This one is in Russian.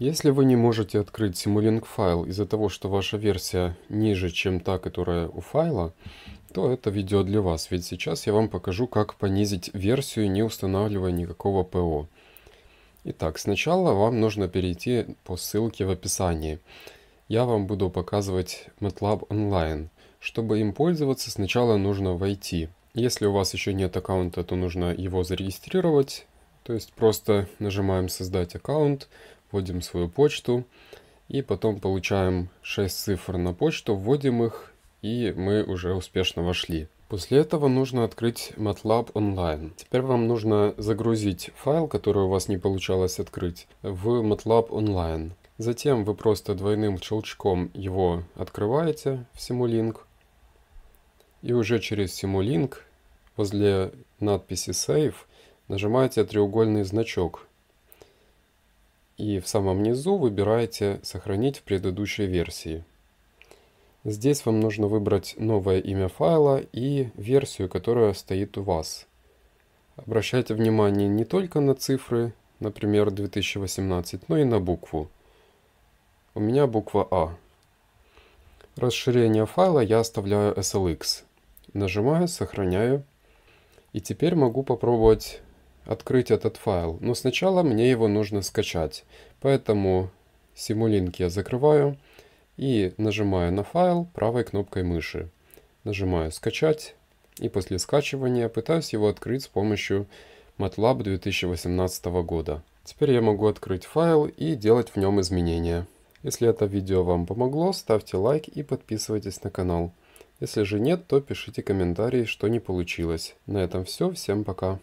Если вы не можете открыть Simulink файл из-за того, что ваша версия ниже, чем та, которая у файла, то это видео для вас, ведь сейчас я вам покажу, как понизить версию, не устанавливая никакого ПО. Итак, сначала вам нужно перейти по ссылке в описании. Я вам буду показывать MATLAB Online. Чтобы им пользоваться, сначала нужно войти. Если у вас еще нет аккаунта, то нужно его зарегистрировать. То есть просто нажимаем «Создать аккаунт», вводим свою почту и потом получаем 6 цифр на почту, вводим их и мы уже успешно вошли. После этого нужно открыть MATLAB Online. Теперь вам нужно загрузить файл, который у вас не получалось открыть, в MATLAB Online. Затем вы просто двойным щелчком его открываете в Simulink. И уже через Simulink возле надписи Save нажимаете треугольный значок и в самом низу выбираете «Сохранить в предыдущей версии». Здесь вам нужно выбрать новое имя файла и версию, которая стоит у вас. Обращайте внимание не только на цифры, например 2018, но и на букву. У меня буква А. Расширение файла я оставляю SLX. Нажимаю, сохраняю. И теперь могу попробовать открыть этот файл, но сначала мне его нужно скачать. Поэтому Simulink я закрываю и нажимаю на файл правой кнопкой мыши. Нажимаю «Скачать» и после скачивания пытаюсь его открыть с помощью MATLAB 2018 года. Теперь я могу открыть файл и делать в нем изменения. Если это видео вам помогло, ставьте лайк и подписывайтесь на канал. Если же нет, то пишите комментарии, что не получилось. На этом все, всем пока.